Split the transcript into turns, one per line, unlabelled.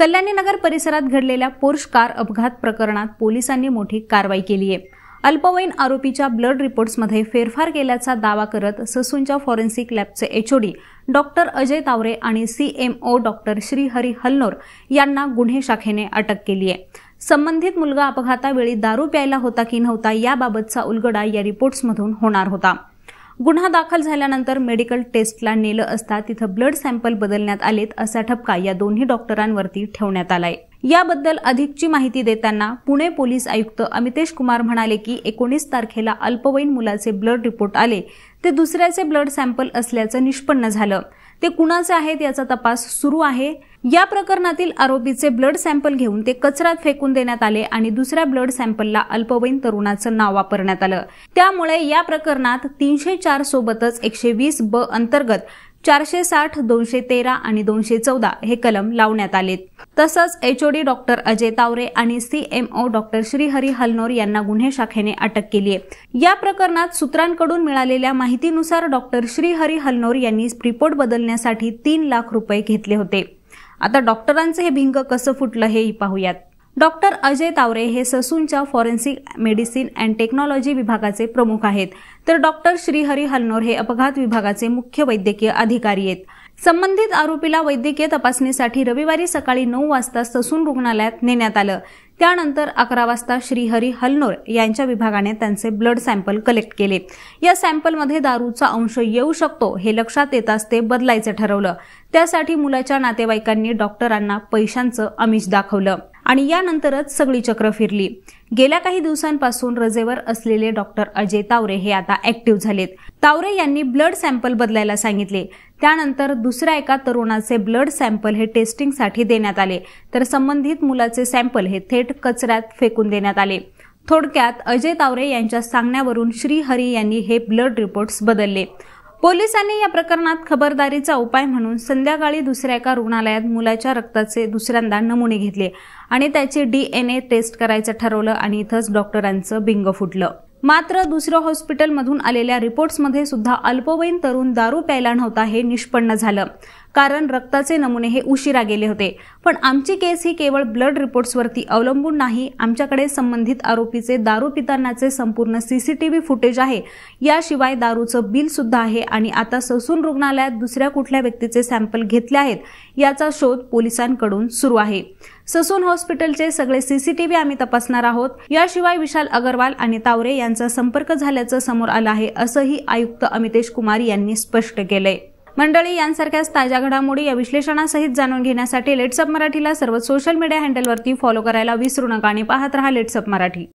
कल्याणी नगर परिसरात घडलेल्या Porsche car अपघात प्रकरणात पोलिसांनी मोठी कारवाई केली आहे अल्पवयीन आरोपीच्या ब्लड रिपोर्ट्समध्ये फेरफार केल्याचा दावा करत ससूनच्या फॉरेन्सिक लॅबचे एचओडी डॉक्टर अजय तावरे आणि सीएमओ डॉक्टर श्रीहरी हल्नोर यांना गुन्हे शाखेने अटक केली आहे संबंधित मुलगा अपघातावेळी दारू प्यायला होता की नव्हता याबाबतचा उलगडा या रिपोर्ट्समधून होणार होता गुन्हा दाखल झाल्यानंतर मेडिकल टेस्टला नेलं असता तिथं ब्लड सॅम्पल बदलण्यात आलेत असा ठपका या दोन्ही डॉक्टरांवरती ठेवण्यात आलाय याबद्दल अधिकची माहिती देताना पुणे पोलीस आयुक्त अमितेश कुमार म्हणाले की एकोणीस तारखेला अल्पवयीन मुलाचे ब्लड रिपोर्ट आले ते दुसऱ्याचे ब्लड सॅम्पल असल्याचं निष्पन्न झालं ते कुणाचे आहेत याचा तपास सुरू आहे या प्रकरणातील आरोपीचे ब्लड सॅम्पल घेऊन ते कचरात फेकून देण्यात आले आणि दुसऱ्या ब्लड सॅम्पलला अल्पवयीन तरुणाचं नाव वापरण्यात आलं त्यामुळे या प्रकरणात तीनशे चार सोबतच एकशे वीस ब अंतर्गत चारशे साठ दोनशे तेरा आणि दोनशे चौदा हे कलम लावण्यात आलेत तसंच एचओडी डॉक्टर अजय तावरे आणि सीएमओ डॉक्टर श्रीहरी हलनोर यांना गुन्हे शाखेने अटक केली आहे या प्रकरणात सूत्रांकडून मिळालेल्या माहितीनुसार डॉक्टर श्रीहरी हलनोर यांनी रिपोर्ट बदलण्यासाठी तीन लाख रुपये घेतले होते आता डॉक्टरांचं हे भिंग कसं फुटलं हेही पाहूयात डॉक्टर अजय तावरे हे ससूनच्या फॉरेन्सिक मेडिसिन अँड टेक्नॉलॉजी विभागाचे प्रमुख आहेत तर डॉक्टर श्रीहरी हलनोर हे अपघात विभागाचे मुख्य वैद्यकीय अधिकारी आहेत संबंधित आरोपीला वैद्यकीय तपासणीसाठी रविवारी सकाळी नऊ वाजता ससून रुग्णालयात नेण्यात आलं त्यानंतर अकरा वाजता श्रीहरी हलनोर यांच्या विभागाने त्यांचे ब्लड सॅम्पल कलेक्ट केले या सॅम्पलमध्ये दारूचा अंश येऊ शकतो हे लक्षात येताच ते बदलायचं ठरवलं त्यासाठी मुलाच्या नातेवाईकांनी डॉक्टरांना पैशांचं अमिष दाखवलं आणि यानंतरच सगळी चक्र फिरली गेल्या काही दिवसांपासून रजेवर असलेले डॉक्टर अजय तावरे हे आता ऍक्टिव्ह झालेत तावरे यांनी ब्लड सॅम्पल बदलायला सांगितले त्यानंतर दुसऱ्या एका तरुणाचे ब्लड सॅम्पल हे टेस्टिंगसाठी देण्यात आले तर संबंधित मुलाचे सॅम्पल हे थेट कचऱ्यात फेकून देण्यात आले थोडक्यात अजय तावरे यांच्या सांगण्यावरून श्रीहरी यांनी हे ब्लड रिपोर्ट्स बदलले पोलिसांनी या प्रकरणात खबरदारीचा उपाय म्हणून संध्याकाळी दुसऱ्या एका रुग्णालयात मुलाच्या रक्ताचे दुसऱ्यांदा नमुने घेतले आणि त्याचे डी टेस्ट करायचं ठरवलं आणि इथंच डॉक्टरांचं बिंग फुटलं मात्र दुसऱ्या हॉस्पिटलमधून आलेल्या रिपोर्ट्समध्ये सुद्धा अल्पवयीन तरुण दारू प्यायला नव्हता हे निष्पन्न झालं कारण रक्ताचे नमुने हे उशिरा गेले होते पण आमची केस ही केवळ ब्लड रिपोर्ट्सवरती अवलंबून नाही आमच्याकडे संबंधित आरोपीचे दारू पितानाचे संपूर्ण सीसीटीव्ही फुटेज आहे याशिवाय दारूचं बिल सुद्धा आहे आणि आता ससून रुग्णालयात दुसऱ्या कुठल्या व्यक्तीचे सॅम्पल घेतले आहेत याचा शोध पोलिसांकडून सुरू आहे ससून हॉस्पिटलचे सगळे सीसीटीव्ही आम्ही तपासणार आहोत याशिवाय विशाल अगरवाल आणि तावरे यांचा संपर्क झाल्याचं समोर आलं आहे असंही आयुक्त अमितेश कुमार यांनी स्पष्ट केलंय मंडळी यांसारख्याच ताज्या घडामोडी या विश्लेषणासहित जाणून घेण्यासाठी लेट्सअप मराठीला सर्व सोशल मीडिया हँडलवरती फॉलो करायला विसरू नका आणि पाहत रहा लेट्सअप मराठी